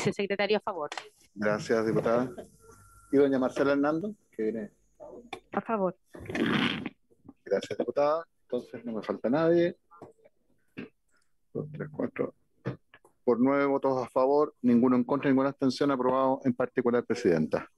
secretario a favor. Gracias, diputada. Y doña Marcela Hernando, que viene. A favor. Gracias, diputada. Entonces no me falta nadie. Dos, tres, cuatro. Por nueve votos a favor, ninguno en contra, ninguna abstención. Aprobado en particular, presidenta.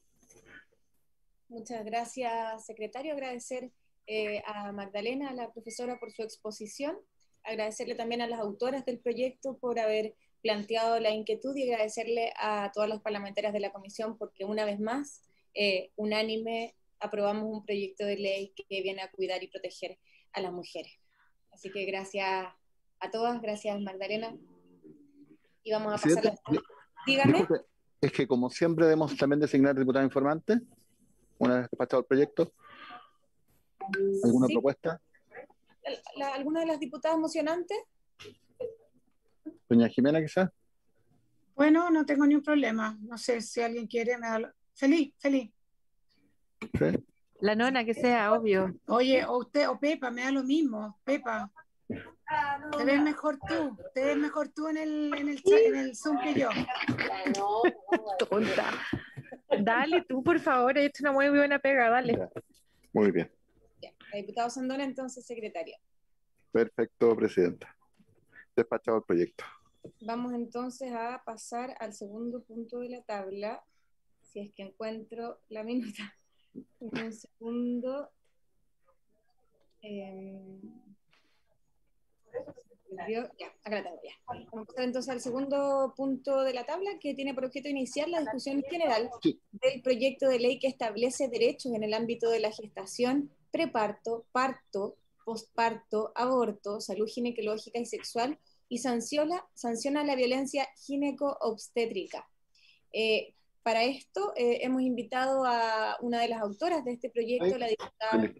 Muchas gracias, secretario. Agradecer eh, a Magdalena, a la profesora, por su exposición. Agradecerle también a las autoras del proyecto por haber planteado la inquietud y agradecerle a todas las parlamentarias de la comisión porque una vez más, eh, unánime, aprobamos un proyecto de ley que viene a cuidar y proteger a las mujeres. Así que gracias a todas, gracias Magdalena. Y vamos a pasar Dígame. Es que como siempre debemos también designar diputada informante, una vez despachado el proyecto. ¿Alguna propuesta? ¿Alguna de las diputadas mocionantes? Doña Jimena, quizás. Bueno, no tengo ningún problema. No sé si alguien quiere, me da Feliz, feliz. La nona, que sea, obvio. Oye, o usted, o Pepa, me da lo mismo. Pepa, te ves mejor tú. Te ves mejor tú en el, en en el Zoom que yo. Tonta. Dale tú, por favor. Esto es una muy buena pega, dale. Muy bien. Diputado Sandona, entonces, secretaria. Perfecto, presidenta. Despachado el proyecto. Vamos entonces a pasar al segundo punto de la tabla, si es que encuentro la minuta. Un segundo. Em, ya, acá la tengo, ya. Vamos a pasar entonces al segundo punto de la tabla que tiene por objeto iniciar la discusión general del proyecto de ley que establece derechos en el ámbito de la gestación, preparto, parto, postparto, aborto, salud ginecológica y sexual y sanciona, sanciona la violencia gineco-obstétrica. Eh, para esto eh, hemos invitado a una de las autoras de este proyecto, la diputada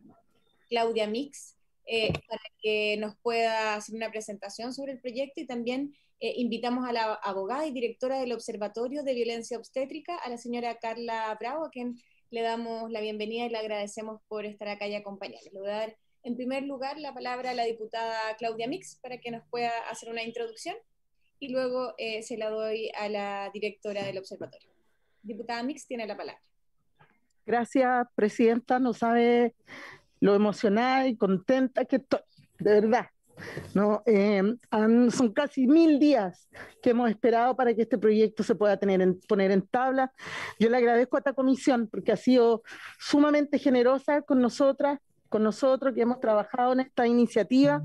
Claudia Mix, eh, para que nos pueda hacer una presentación sobre el proyecto y también invitamos a la abogada y directora del Observatorio de Violencia Obstétrica, a la señora Carla Bravo, a quien le damos la bienvenida y le agradecemos por estar acá y acompañarnos en primer lugar, la palabra a la diputada Claudia Mix para que nos pueda hacer una introducción y luego eh, se la doy a la directora del observatorio. Diputada Mix tiene la palabra. Gracias, presidenta. No sabe lo emocionada y contenta que estoy, de verdad. No, em, han, son casi mil días que hemos esperado para que este proyecto se pueda tener en, poner en tabla. Yo le agradezco a esta comisión porque ha sido sumamente generosa con nosotras, con nosotros, que hemos trabajado en esta iniciativa,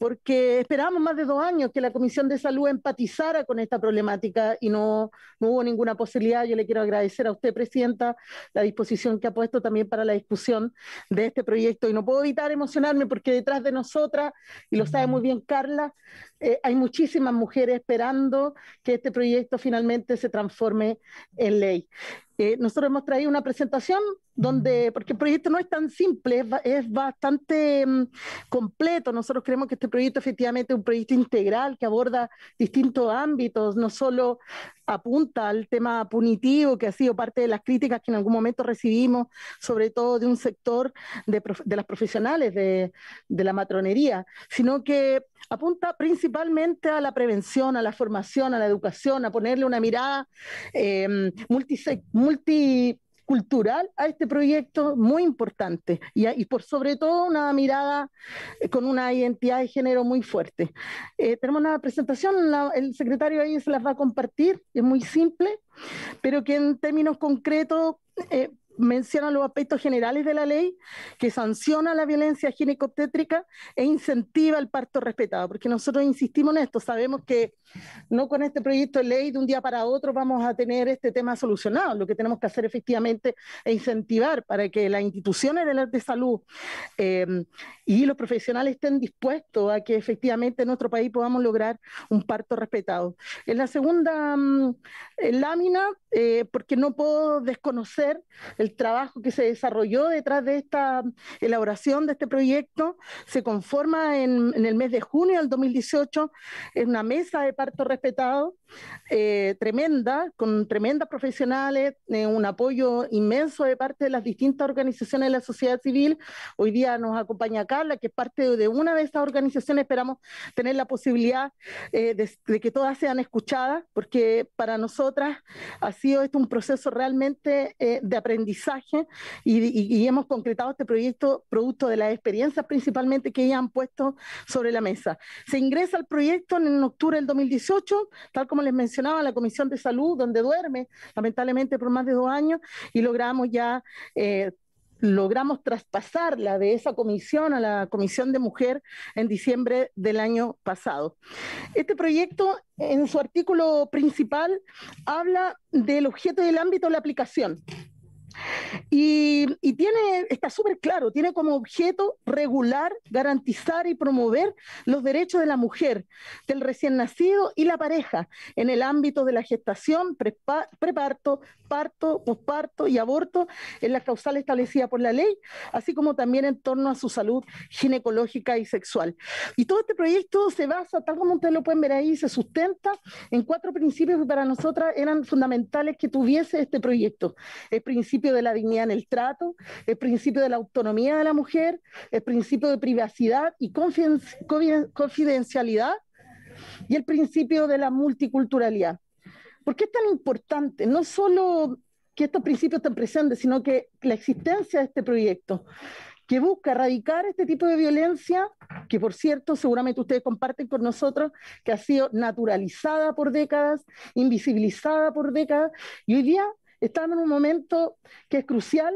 porque esperamos más de dos años que la Comisión de Salud empatizara con esta problemática y no, hubo ninguna posibilidad. Yo le quiero agradecer a usted, Presidenta, la disposición que ha puesto también para la discusión de este proyecto. Y no puedo evitar emocionarme porque detrás de nosotras, y lo sabe muy bien Carla, eh, hay muchísimas mujeres esperando que este proyecto finalmente se transforme en ley nosotros hemos traído una presentación donde, porque el proyecto no es tan simple, es, bastante mm, completo. Nosotros creemos que este proyecto efectivamente es un proyecto integral que aborda distintos ámbitos, no solo apunta al tema punitivo, que ha sido parte de las críticas que en algún momento recibimos, sobre todo de un sector de, las profesionales de, la matronería, sino que apunta principalmente a la prevención, a la formación, a la educación, a ponerle una mirada eh, multicultural a este proyecto muy importante y, por sobre todo una mirada eh, con una identidad de género muy fuerte. Eh, tenemos una presentación, el secretario ahí se las va a compartir, es muy simple, pero que en términos concretos eh, menciona los aspectos generales de la ley que sanciona la violencia ginecotétrica e incentiva el parto respetado, porque nosotros insistimos en esto, sabemos que no con este proyecto de ley de un día para otro vamos a tener este tema solucionado, lo que tenemos que hacer efectivamente es incentivar para que las instituciones de, la, salud eh, y los profesionales estén dispuestos a que efectivamente en nuestro país podamos lograr un parto respetado. En la segunda mm, eh, lámina, eh, porque no puedo desconocer el trabajo que se desarrolló detrás de esta mm, elaboración de este proyecto. Se conforma en, el mes de junio del 2018 en una mesa de parto respetado, eh, tremenda, con tremendas profesionales, eh, un apoyo inmenso de parte de las distintas organizaciones de la sociedad civil. Hoy día nos acompaña Carla, que es parte de una de estas organizaciones. Esperamos tener la posibilidad eh, de, que todas sean escuchadas, porque para nosotras ha sido esto un proceso realmente de aprendizaje y, hemos concretado este proyecto producto de las experiencias principalmente que ya han puesto sobre la mesa. Se ingresa al proyecto en octubre del 2018, tal como les mencionaba, la Comisión de Salud, donde duerme lamentablemente por más de dos años, y logramos ya... Eh, logramos traspasarla de esa comisión a la Comisión de Mujer en diciembre del año pasado. Este proyecto, en su artículo principal, habla del objeto y del ámbito de la aplicación. Y, tiene, está súper claro, tiene como objeto regular, garantizar y promover los derechos de la mujer, del recién nacido y la pareja en el ámbito de la gestación, preparto, parto, posparto y aborto en la causal establecida por la ley, así como también en torno a su salud ginecológica y sexual. Y todo este proyecto se basa, tal como ustedes lo pueden ver ahí, se sustenta en cuatro principios que para nosotras eran fundamentales que tuviese este proyecto. El principio de la dignidad en el trato, el principio de la autonomía de la mujer, el principio de privacidad y confidencialidad y el principio de la multiculturalidad. ¿Por qué es tan importante? No solo que estos principios estén presentes, sino que la existencia de este proyecto que busca erradicar este tipo de violencia, que por cierto seguramente ustedes comparten con nosotros, que ha sido naturalizada por décadas, invisibilizada por décadas, y hoy día Estamos en un momento que es crucial,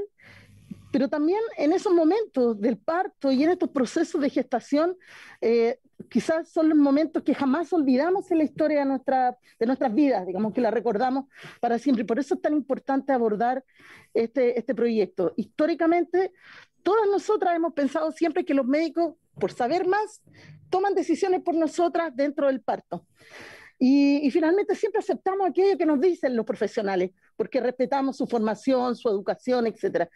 pero también en esos momentos del parto y en estos procesos de gestación, eh, quizás son los momentos que jamás olvidamos en la historia de, nuestra, de nuestras vidas, digamos que la recordamos para siempre. Por eso es tan importante abordar este, este proyecto. Históricamente, todas nosotras hemos pensado siempre que los médicos, por saber más, toman decisiones por nosotras dentro del parto. Y, finalmente siempre aceptamos aquello que nos dicen los profesionales, porque respetamos su formación, su educación, etc.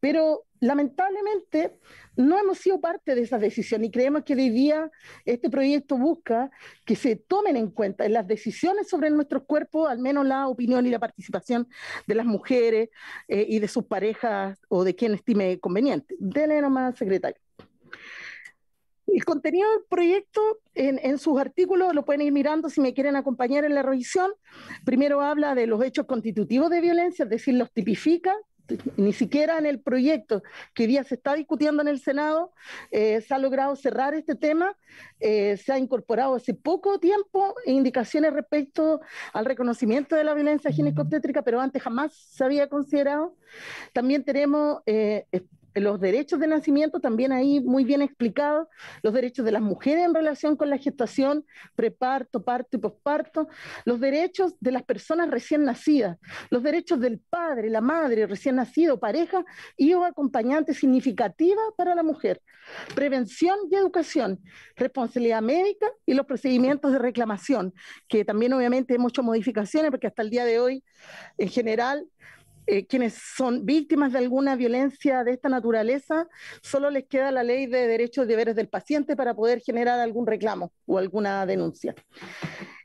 Pero lamentablemente no hemos sido parte de esas decisiones y creemos que hoy día este proyecto busca que se tomen en cuenta en las decisiones sobre nuestros cuerpos, al menos la opinión y la participación de las mujeres eh, y de sus parejas o de quien estime conveniente. Dele nomás, secretario el contenido del proyecto en, sus artículos, lo pueden ir mirando si me quieren acompañar en la revisión. Primero habla de los hechos constitutivos de violencia, es decir, los tipifica. Ni siquiera en el proyecto que hoy día se está discutiendo en el Senado eh, se ha logrado cerrar este tema. Eh, se ha incorporado hace poco tiempo indicaciones respecto al reconocimiento de la violencia ginecoptétrica pero antes jamás se había considerado. También tenemos eh, los derechos de nacimiento también ahí muy bien explicados, los derechos de las mujeres en relación con la gestación, preparto, parto y posparto, los derechos de las personas recién nacidas, los derechos del padre, la madre recién nacido, pareja y o acompañante significativa para la mujer, prevención y educación, responsabilidad médica y los procedimientos de reclamación, que también obviamente hay hecho modificaciones porque hasta el día de hoy en general eh, quienes son víctimas de alguna violencia de esta naturaleza, solo les queda la ley de derechos y deberes del paciente para poder generar algún reclamo o alguna denuncia.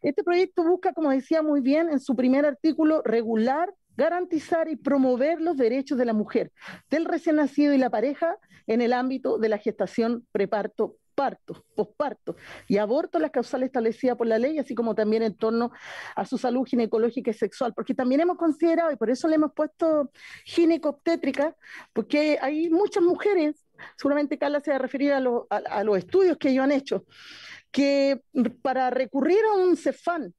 Este proyecto busca, como decía muy bien en su primer artículo, regular garantizar y promover los derechos de la mujer, del recién nacido y la pareja en el ámbito de la gestación preparto parto, posparto y aborto las causales establecidas por la ley, así como también en torno a su salud ginecológica y sexual, porque también hemos considerado, y por eso le hemos puesto ginecoptétrica, porque hay muchas mujeres, seguramente Carla se ha referido a, referir a, los estudios que ellos han hecho, que para recurrir a un CEFAN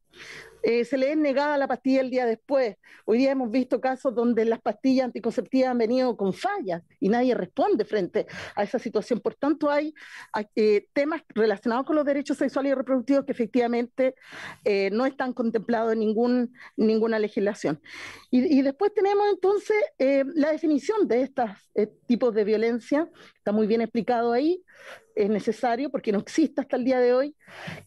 eh, se le es negada la pastilla el día después. Hoy día hemos visto casos donde las pastillas anticonceptivas han venido con fallas y nadie responde frente a esa situación. Por tanto, hay, eh, temas relacionados con los derechos sexuales y reproductivos que efectivamente eh, no están contemplados en ningún, ninguna legislación. y después tenemos entonces la definición de estos tipos de violencia, está muy bien explicado ahí es necesario, porque no existe hasta el día de hoy,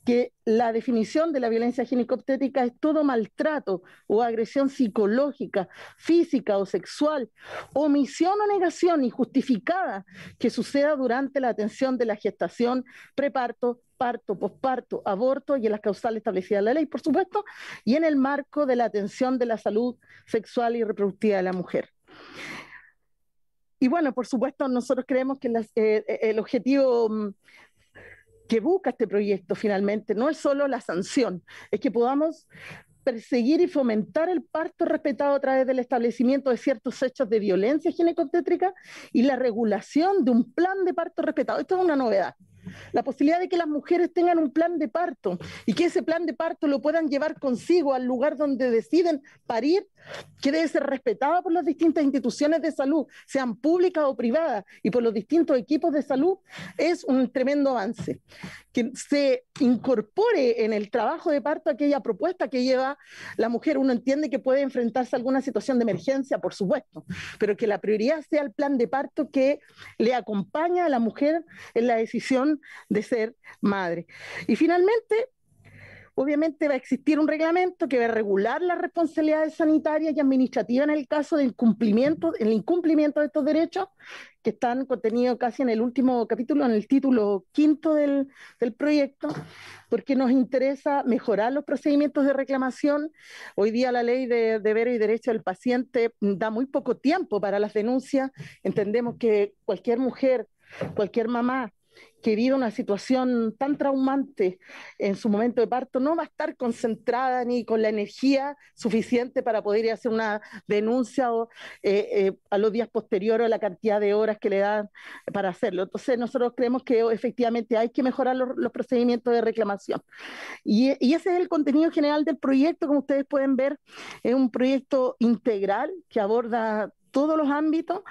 que la definición de la violencia ginecoptética es todo maltrato o agresión psicológica, física o sexual, omisión o negación injustificada que suceda durante la atención de la gestación, preparto, parto, posparto, aborto y en las causales establecidas en la ley, por supuesto, y en el marco de la atención de la salud sexual y reproductiva de la mujer. Y bueno, por supuesto, nosotros creemos que eh, eh, el objetivo mm, que busca este proyecto finalmente no es solo la sanción, es que podamos perseguir y fomentar el parto respetado a través del establecimiento de ciertos hechos de violencia ginecotétrica y la regulación de un plan de parto respetado. Esto es una novedad la posibilidad de que las mujeres tengan un plan de parto y que ese plan de parto lo puedan llevar consigo al lugar donde deciden parir, que debe ser respetada por las distintas instituciones de salud, sean públicas o privadas, y por los distintos equipos de salud, es un tremendo avance que se incorpore en el trabajo de parto aquella propuesta que lleva la mujer. Uno entiende que puede enfrentarse a alguna situación de emergencia, por supuesto, pero que la prioridad sea el plan de parto que le acompaña a la mujer en la decisión de ser madre. Y finalmente, obviamente va a existir un reglamento que va a regular las responsabilidades sanitarias y administrativas en el caso del incumplimiento de estos derechos, que están contenidos casi en el último capítulo, en el título quinto del, del proyecto, porque nos interesa mejorar los procedimientos de reclamación. Hoy día la ley de deberes y derechos del paciente da muy poco tiempo para las denuncias. Entendemos que cualquier mujer, cualquier mamá que vive una situación tan traumante en su momento de parto no va a estar concentrada ni con la energía suficiente para poder ir hacer una denuncia eh, eh, a los días posteriores o la cantidad de horas que le dan para hacerlo. Entonces nosotros creemos que efectivamente hay que mejorar los, procedimientos de reclamación. y, ese es el contenido general del proyecto, como ustedes pueden ver, es un proyecto integral que aborda todos los ámbitos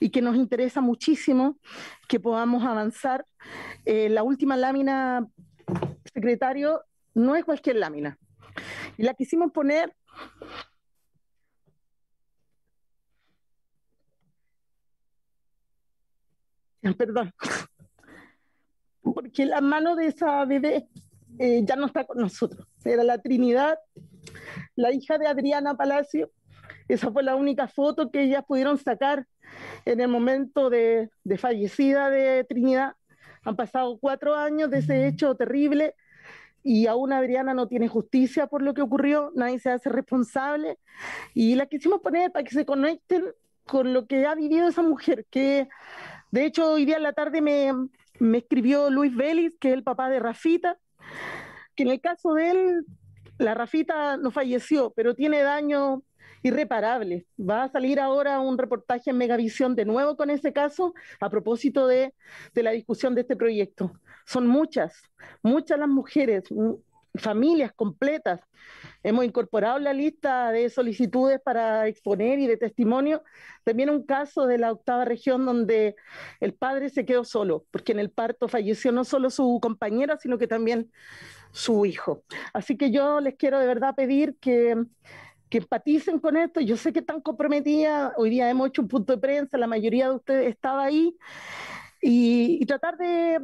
y que nos interesa muchísimo que podamos avanzar. Eh, la última lámina, secretario, no es cualquier lámina. Y la quisimos poner perdón, porque la mano de esa bebé eh, ya no está con nosotros. Era la Trinidad, la hija de Adriana Palacio, esa fue la única foto que ellas pudieron sacar en el momento de, de fallecida de Trinidad. Han pasado cuatro años de ese mm. hecho terrible y aún Adriana no tiene justicia por lo que ocurrió, nadie se hace responsable y la quisimos poner para que se conecten con lo que ha vivido esa mujer, que de hecho hoy día en la tarde me, me escribió Luis Vélez, que es el papá de Rafita, que en el caso de él, la Rafita no falleció, pero tiene daño irreparables. Va a salir ahora un reportaje en Megavisión de nuevo con ese caso a propósito de, de la discusión de este proyecto. Son muchas, muchas las mujeres, familias completas. Hemos incorporado la lista de solicitudes para exponer y de testimonio también un caso de la octava región donde el padre se quedó solo, porque en el parto falleció no solo su compañera, sino que también su hijo. Así que yo les quiero de verdad pedir que que empaticen con esto. Yo sé que están comprometidas, hoy día hemos hecho un punto de prensa, la mayoría de ustedes estaba ahí, y, tratar de,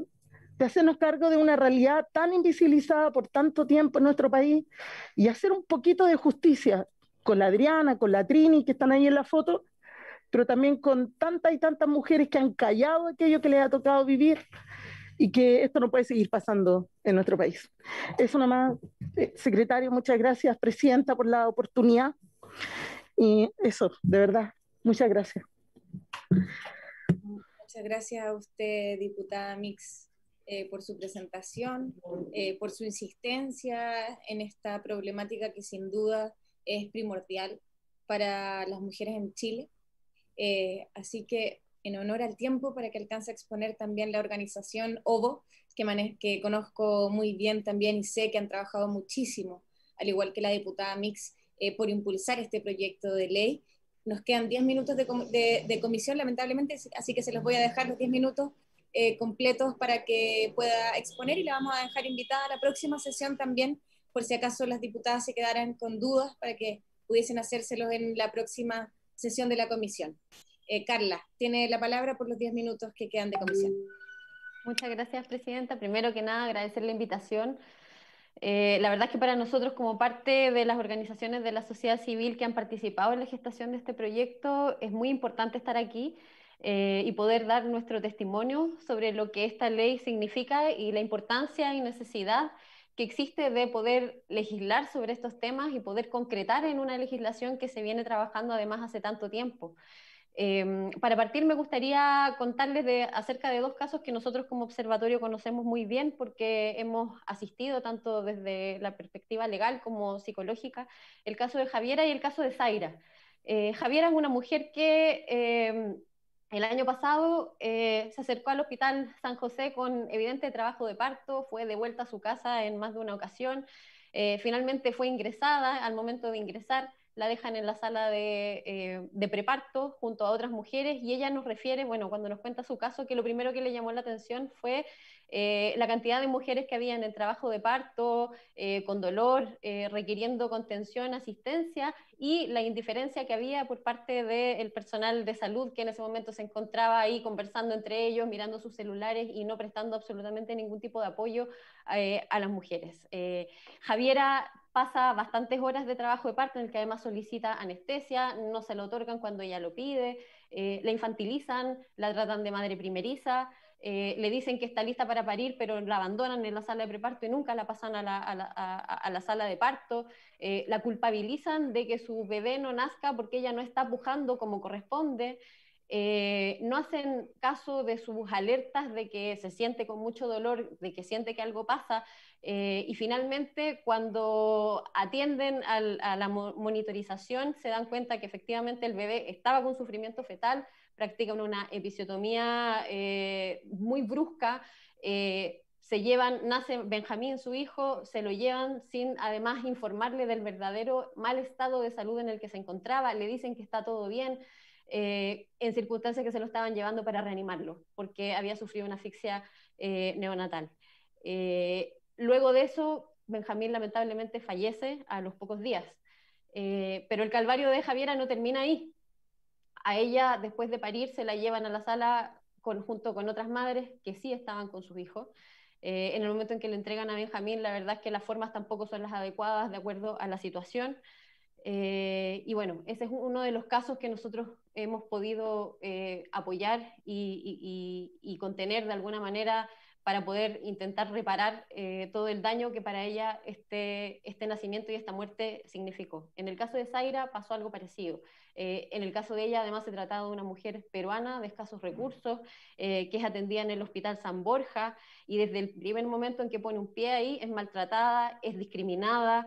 de hacernos cargo de una realidad tan invisibilizada por tanto tiempo en nuestro país y hacer un poquito de justicia con la Adriana, con la Trini, que están ahí en la foto, pero también con tantas y tantas mujeres que han callado aquello que les ha tocado vivir y que esto no puede seguir pasando en nuestro país. Eso nomás, eh, secretario, muchas gracias, presidenta, por la oportunidad. Y eso, de verdad, muchas gracias. Muchas gracias a usted, diputada Mix, eh, por su presentación, eh, por su insistencia en esta problemática que sin duda es primordial para las mujeres en Chile. así que en honor al tiempo para que alcance a exponer también la organización OVO, que, que conozco muy bien también y sé que han trabajado muchísimo, al igual que la diputada Mix, eh, por impulsar este proyecto de ley. Nos quedan 10 minutos de, comisión, lamentablemente, así que se los voy a dejar los 10 minutos eh, completos para que pueda exponer y la vamos a dejar invitada a la próxima sesión también, por si acaso las diputadas se quedaran con dudas para que pudiesen hacérselos en la próxima sesión de la comisión. Eh, Carla, tiene la palabra por los 10 minutos que quedan de comisión. Muchas gracias, Presidenta. Primero que nada, agradecer la invitación. Eh, la verdad es que para nosotros, como parte de las organizaciones de la sociedad civil que han participado en la gestación de este proyecto, es muy importante estar aquí eh, y poder dar nuestro testimonio sobre lo que esta ley significa y la importancia y necesidad que existe de poder legislar sobre estos temas y poder concretar en una legislación que se viene trabajando además hace tanto tiempo. Em, para partir me gustaría contarles de, acerca de dos casos que nosotros como observatorio conocemos muy bien porque hemos asistido tanto desde la perspectiva legal como psicológica, el caso de Javiera y el caso de Zaira. Eh, Javiera es una mujer que em, el año pasado eh, se acercó al hospital San José con evidente trabajo de parto, fue devuelta a su casa en más de una ocasión, eh, finalmente fue ingresada al momento de ingresar la dejan en la sala eh, de, preparto junto a otras mujeres y ella nos refiere, bueno, cuando nos cuenta su caso, que lo primero que le llamó la atención fue eh, la cantidad de mujeres que había en el trabajo de parto, eh, con dolor, requiriendo contención, asistencia y la indiferencia que había por parte del personal de salud que en ese momento se encontraba ahí conversando entre ellos, mirando sus celulares y no prestando absolutamente ningún tipo de apoyo a las mujeres. Javiera pasa bastantes horas de trabajo de parto en el que además solicita anestesia, no se lo otorgan cuando ella lo pide, eh, la infantilizan, la tratan de madre primeriza, eh, le dicen que está lista para parir, pero la abandonan en la sala de preparto y nunca la pasan a la, sala de parto, eh, la culpabilizan de que su bebé no nazca porque ella no está pujando como corresponde, eh, no hacen caso de sus alertas de que se siente con mucho dolor, de que siente que algo pasa, eh, y finalmente cuando atienden a la monitorización se dan cuenta que efectivamente el bebé estaba con sufrimiento fetal, practican una episiotomía eh, muy brusca se llevan, nace Benjamín, su hijo, se lo llevan sin además informarle del verdadero mal estado de salud en el que se encontraba, le dicen que está todo bien, eh, en circunstancias que se lo estaban llevando para reanimarlo, porque había sufrido una asfixia eh, neonatal. Eh, luego de eso, Benjamín lamentablemente fallece a los pocos días, pero el calvario de Javiera no termina ahí. A ella, después de parir, se la llevan a la sala conjunto junto con otras madres que sí estaban con sus hijos. en el momento en que le entregan a Benjamín, la verdad es que las formas tampoco son las adecuadas de acuerdo a la situación. y bueno, ese es uno de los casos que nosotros hemos podido eh, apoyar y, contener de alguna manera para poder intentar reparar eh, todo el daño que para ella este, este nacimiento y esta muerte significó. En el caso de Zaira pasó algo parecido. Eh, en el caso de ella, además, se trataba de una mujer peruana de escasos mm. recursos, que es atendida en el Hospital San Borja, y desde el primer momento en que pone un pie ahí es maltratada, es discriminada,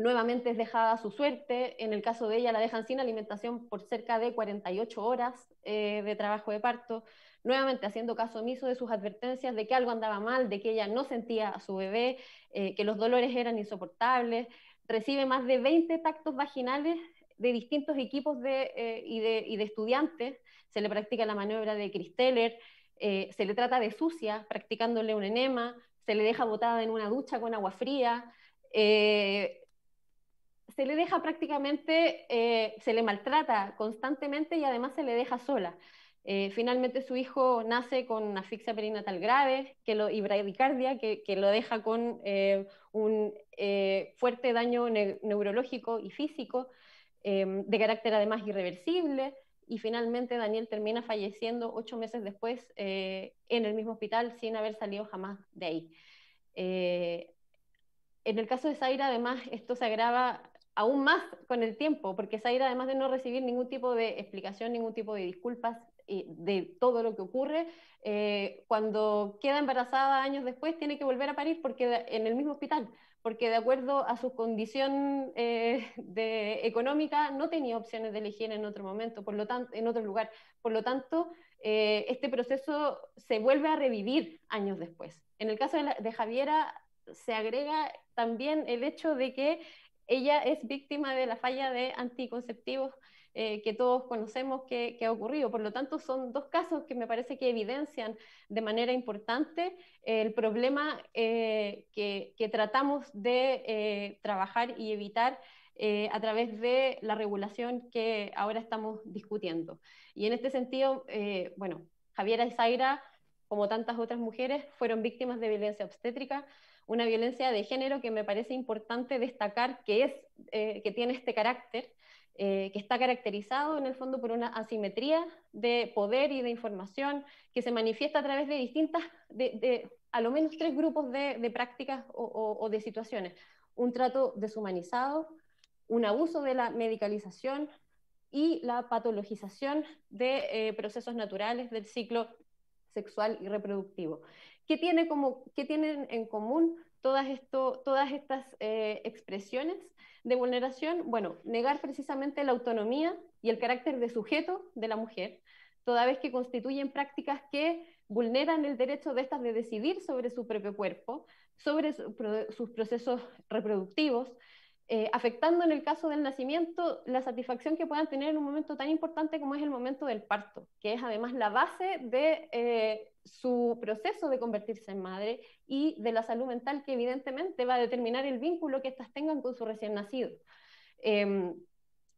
nuevamente es dejada a su suerte. En el caso de ella, la dejan sin alimentación por cerca de 48 horas eh, de trabajo de parto, nuevamente haciendo caso omiso de sus advertencias de que algo andaba mal, de que ella no sentía a su bebé, eh, que los dolores eran insoportables. Recibe más de 20 tactos vaginales de distintos equipos eh, de, y, de, estudiantes. Se le practica la maniobra de Christeller, se le trata de sucia, practicándole un enema, se le deja botada en una ducha con agua fría se le deja prácticamente, eh, se le maltrata constantemente y además se le deja sola. Eh, finalmente su hijo nace con una asfixia perinatal grave que lo, y bradicardia, que, que lo deja con eh, un fuerte daño neurológico y físico, em, de carácter además irreversible, y finalmente Daniel termina falleciendo ocho meses después en el mismo hospital sin haber salido jamás de ahí. En el caso de Zaira, además, esto se agrava aún más con el tiempo, porque Zaira, además de no recibir ningún tipo de explicación, ningún tipo de disculpas eh, de todo lo que ocurre, eh, cuando queda embarazada años después, tiene que volver a parir porque en el mismo hospital, porque de acuerdo a su condición eh, de, económica no tenía opciones de elegir en otro momento, por lo tanto, en otro lugar. Por lo tanto, este proceso se vuelve a revivir años después. En el caso de Javiera, se agrega también el hecho de que ella es víctima de la falla de anticonceptivos eh, que todos conocemos que, ha ocurrido. Por lo tanto, son dos casos que me parece que evidencian de manera importante el problema eh, que, tratamos de eh, trabajar y evitar a través de la regulación que ahora estamos discutiendo. Y en este sentido, bueno, Javiera y Zaira, como tantas otras mujeres, fueron víctimas de violencia obstétrica, una violencia de género que me parece importante destacar que, es, eh, que tiene este carácter, eh, que está caracterizado en el fondo por una asimetría de poder y de información que se manifiesta a través de distintas, de, a lo menos tres grupos de, de prácticas o, de situaciones. Un trato deshumanizado, un abuso de la medicalización, y la patologización de eh, procesos naturales del ciclo sexual y reproductivo. ¿Qué, tiene como, qué tienen en común todas, esto, todas estas eh, expresiones de vulneración? Bueno, negar precisamente la autonomía y el carácter de sujeto de la mujer, toda vez que constituyen prácticas que vulneran el derecho de estas de decidir sobre su propio cuerpo, sobre sus procesos reproductivos, eh, afectando en el caso del nacimiento la satisfacción que puedan tener en un momento tan importante como es el momento del parto, que es además la base de eh, su proceso de convertirse en madre y de la salud mental que evidentemente va a determinar el vínculo que éstas tengan con su recién nacido. Em,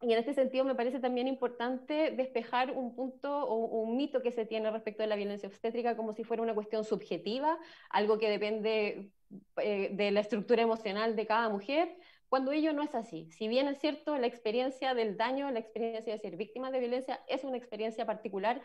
y en este sentido me parece también importante despejar un punto o un mito que se tiene respecto de la violencia obstétrica como si fuera una cuestión subjetiva, algo que depende eh, de la estructura emocional de cada mujer, cuando ello no es así. Si bien es cierto, la experiencia del daño, la experiencia de ser víctima de violencia es una experiencia particular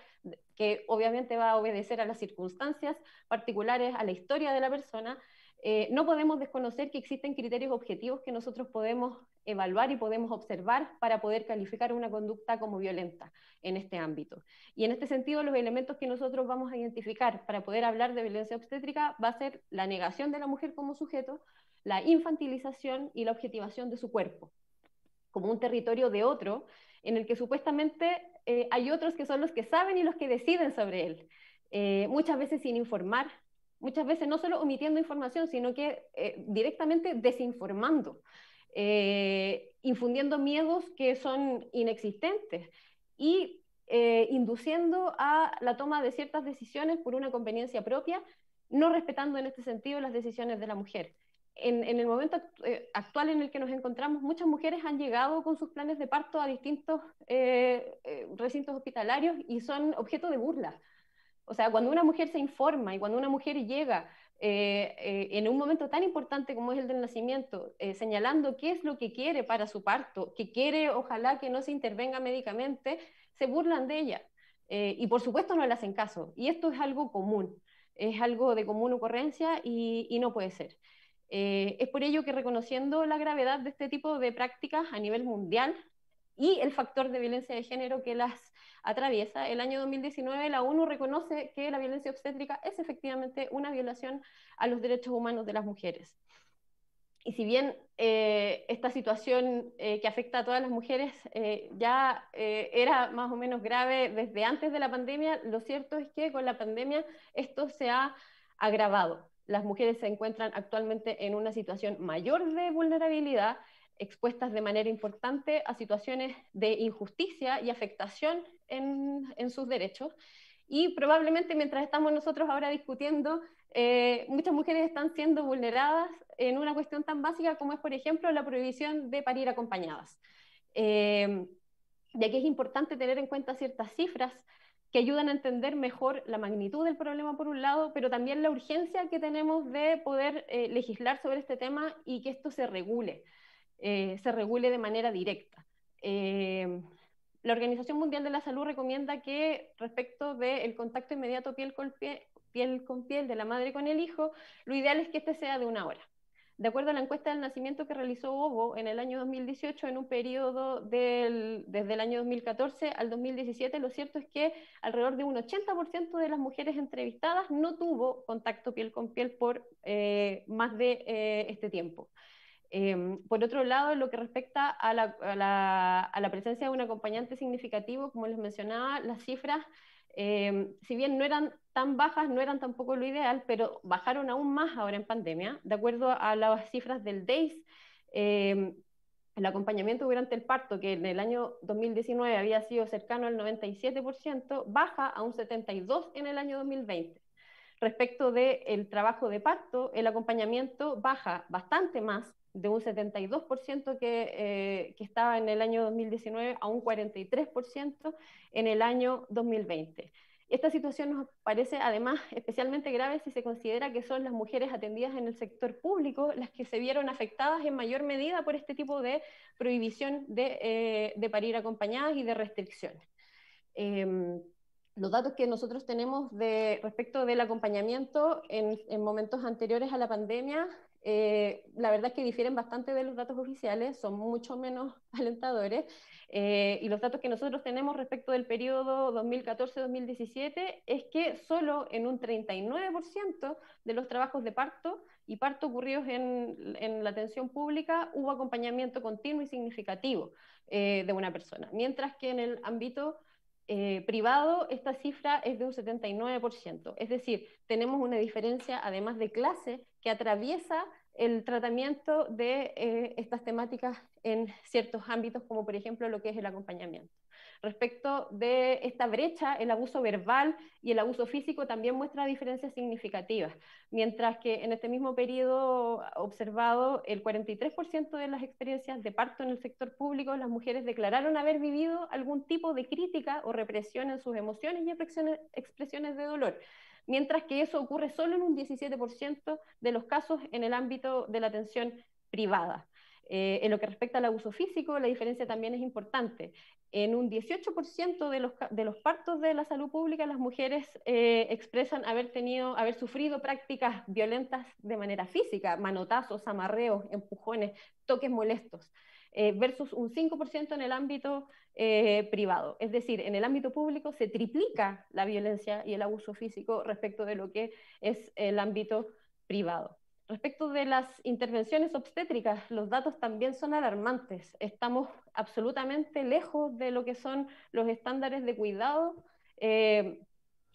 que obviamente va a obedecer a las circunstancias particulares, a la historia de la persona. Eh, no podemos desconocer que existen criterios objetivos que nosotros podemos evaluar y podemos observar para poder calificar una conducta como violenta en este ámbito. Y en este sentido, los elementos que nosotros vamos a identificar para poder hablar de violencia obstétrica va a ser la negación de la mujer como sujeto, la infantilización y la objetivación de su cuerpo, como un territorio de otro, en el que supuestamente eh, hay otros que son los que saben y los que deciden sobre él, eh, muchas veces sin informar, muchas veces no solo omitiendo información, sino que eh, directamente desinformando, infundiendo miedos que son inexistentes y induciendo a la toma de ciertas decisiones por una conveniencia propia, no respetando en este sentido las decisiones de la mujer en, el momento eh, actual en el que nos encontramos, muchas mujeres han llegado con sus planes de parto a distintos eh, eh, recintos hospitalarios y son objeto de burla. O sea, cuando una mujer se informa y cuando una mujer llega en un momento tan importante como es el del nacimiento, señalando qué es lo que quiere para su parto, que quiere ojalá que no se intervenga médicamente, se burlan de ella. y por supuesto no le hacen caso. Y esto es algo común, es algo de común ocurrencia y no puede ser. Eh, es por ello que reconociendo la gravedad de este tipo de prácticas a nivel mundial y el factor de violencia de género que las atraviesa, el año 2019 la ONU reconoce que la violencia obstétrica es efectivamente una violación a los derechos humanos de las mujeres. Y si bien eh, esta situación eh, que afecta a todas las mujeres ya era más o menos grave desde antes de la pandemia, lo cierto es que con la pandemia esto se ha agravado las mujeres se encuentran actualmente en una situación mayor de vulnerabilidad, expuestas de manera importante a situaciones de injusticia y afectación en, sus derechos. Y probablemente mientras estamos nosotros ahora discutiendo, eh, muchas mujeres están siendo vulneradas en una cuestión tan básica como es, por ejemplo, la prohibición de parir acompañadas. Eh, ya que es importante tener en cuenta ciertas cifras que ayudan a entender mejor la magnitud del problema por un lado, pero también la urgencia que tenemos de poder eh, legislar sobre este tema y que esto se regule, eh, se regule de manera directa. Eh, la Organización Mundial de la Salud recomienda que respecto del contacto inmediato piel con piel con piel de la madre con el hijo, lo ideal es que este sea de una hora de acuerdo a la encuesta del nacimiento que realizó OVO en el año 2018, en un periodo desde el año 2014 al 2017, lo cierto es que alrededor de un 80% de las mujeres entrevistadas no tuvo contacto piel con piel por eh, más de eh, este tiempo. Em, por otro lado, en lo que respecta a la, a, la, presencia de un acompañante significativo, como les mencionaba, las cifras, em, si bien no eran tan bajas no eran tampoco lo ideal, pero bajaron aún más ahora en pandemia. De acuerdo a las cifras del days em, el acompañamiento durante el parto, que en el año 2019 había sido cercano al 97%, baja a un 72% en el año 2020. Respecto del trabajo de parto, el acompañamiento baja bastante más, de un 72% que, eh, que estaba en el año 2019 a un 43% en el año 2020. Esta situación nos parece además especialmente grave si se considera que son las mujeres atendidas en el sector público las que se vieron afectadas en mayor medida por este tipo de prohibición de, eh, parir acompañadas y de restricciones. Em, los datos que nosotros tenemos de, respecto del acompañamiento en momentos anteriores a la pandemia eh, la verdad es que difieren bastante de los datos oficiales, son mucho menos alentadores, eh, y los datos que nosotros tenemos respecto del periodo 2014-2017 es que solo en un 39% de los trabajos de parto y parto ocurridos en, la atención pública hubo acompañamiento continuo y significativo eh, de una persona, mientras que en el ámbito eh, privado esta cifra es de un 79%. Es decir, tenemos una diferencia, además de clase, que atraviesa el tratamiento de eh, estas temáticas en ciertos ámbitos, como por ejemplo lo que es el acompañamiento. Respecto de esta brecha, el abuso verbal y el abuso físico también muestra diferencias significativas, mientras que en este mismo periodo observado, el 43% de las experiencias de parto en el sector público, las mujeres declararon haber vivido algún tipo de crítica o represión en sus emociones y expresiones de dolor mientras que eso ocurre solo en un 17% de los casos en el ámbito de la atención privada. Eh, en lo que respecta al abuso físico, la diferencia también es importante en un 18% de los, partos de la salud pública las mujeres eh, expresan haber tenido, haber sufrido prácticas violentas de manera física, manotazos, amarreos, empujones, toques molestos, eh, versus un 5% en el ámbito eh, privado. Es decir, en el ámbito público se triplica la violencia y el abuso físico respecto de lo que es el ámbito privado. Respecto de las intervenciones obstétricas, los datos también son alarmantes. Estamos absolutamente lejos de lo que son los estándares de cuidado eh,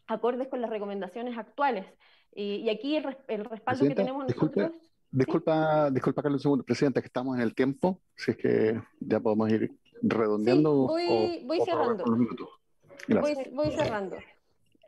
acordes con las recomendaciones actuales. Y, aquí el, respaldo que tenemos nosotros... Disculpa, disculpa, Carlos, un segundo. Presidenta, que estamos en el tiempo, si es que ya podemos ir redondeando. voy, voy cerrando. Voy cerrando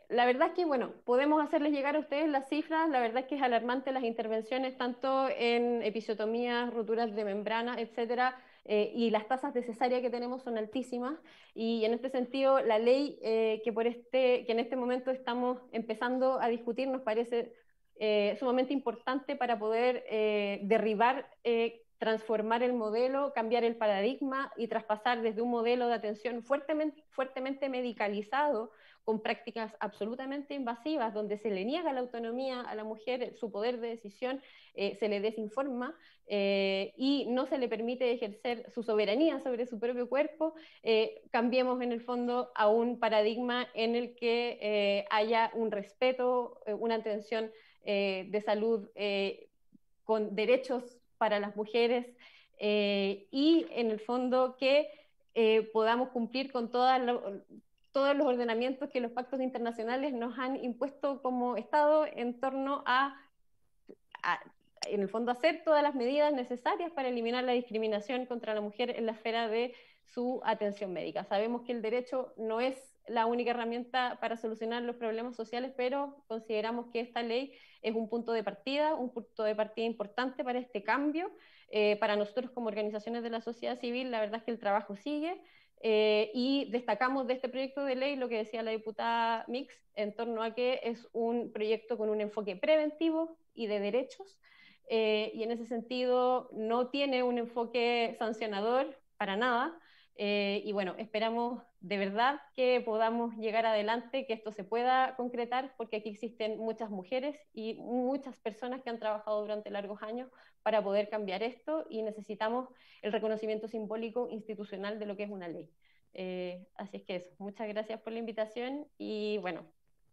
la verdad es que, bueno, podemos hacerles llegar a ustedes las cifras. La verdad es que es alarmante las intervenciones, tanto en episiotomías, roturas de membrana, etcétera, eh, y las tasas de cesárea que tenemos son altísimas. Y en este sentido, la ley eh, que, por este, que en este momento estamos empezando a discutir nos parece eh, sumamente importante para poder derribar transformar el modelo, cambiar el paradigma y traspasar desde un modelo de atención fuertemente, fuertemente medicalizado con prácticas absolutamente invasivas, donde se le niega la autonomía a la mujer, eh, su poder de decisión, eh, se le desinforma eh, y no se le permite ejercer su soberanía sobre su propio cuerpo, cambiemos en el fondo a un paradigma en el que haya un respeto, una atención de salud con derechos para las mujeres y en el fondo que... podamos cumplir con todas todos los ordenamientos que los pactos internacionales nos han impuesto como Estado en torno a, en el fondo, hacer todas las medidas necesarias para eliminar la discriminación contra la mujer en la esfera de su atención médica. Sabemos que el derecho no es la única herramienta para solucionar los problemas sociales, pero consideramos que esta ley es un punto de partida, un punto de partida importante para este cambio. Eh, para nosotros como organizaciones de la sociedad civil, la verdad es que el trabajo sigue. Eh, y destacamos de este proyecto de ley lo que decía la diputada Mix en torno a que es un proyecto con un enfoque preventivo y de derechos, eh, y en ese sentido no tiene un enfoque sancionador para nada. Eh, y bueno, esperamos de verdad que podamos llegar adelante, que esto se pueda concretar, porque aquí existen muchas mujeres y muchas personas que han trabajado durante largos años para poder cambiar esto y necesitamos el reconocimiento simbólico institucional de lo que es una ley. Eh, así es que eso, muchas gracias por la invitación y bueno,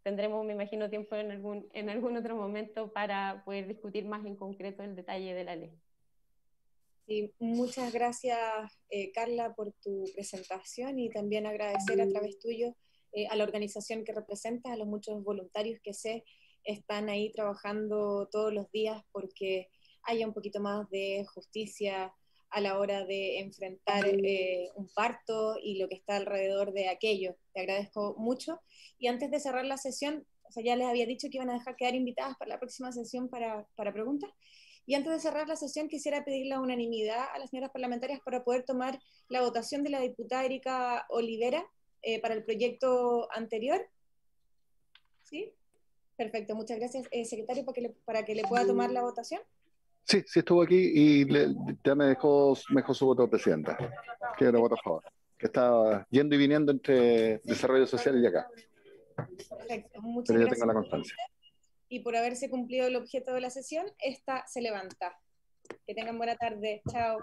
tendremos, me imagino, tiempo en algún, en algún otro momento para poder discutir más en concreto el detalle de la ley muchas gracias, eh, Carla, por tu presentación y también agradecer a través tuyo eh, a la organización que representas, a los muchos voluntarios que sé están ahí trabajando todos los días porque haya un poquito más de justicia a la hora de enfrentar eh, un parto y lo que está alrededor de aquello. Te agradezco mucho. Y antes de cerrar la sesión, ya les había dicho que iban a dejar quedar invitadas para la próxima sesión para, para preguntas. Y antes de cerrar la sesión, quisiera pedir la unanimidad a las señoras parlamentarias para poder tomar la votación de la diputada Erika Olivera eh, para el proyecto anterior. ¿Sí? Perfecto, muchas gracias, eh, secretario, para que, le, pueda tomar la votación. Sí, sí estuvo aquí y ya me dejó, mejor su voto, presidenta. Quiero voto a favor. Que está yendo y viniendo entre desarrollo social y acá. Perfecto, muchas Pero yo tengo la constancia y por haberse cumplido el objeto de la sesión, esta se levanta. Que tengan buena tarde. Chao.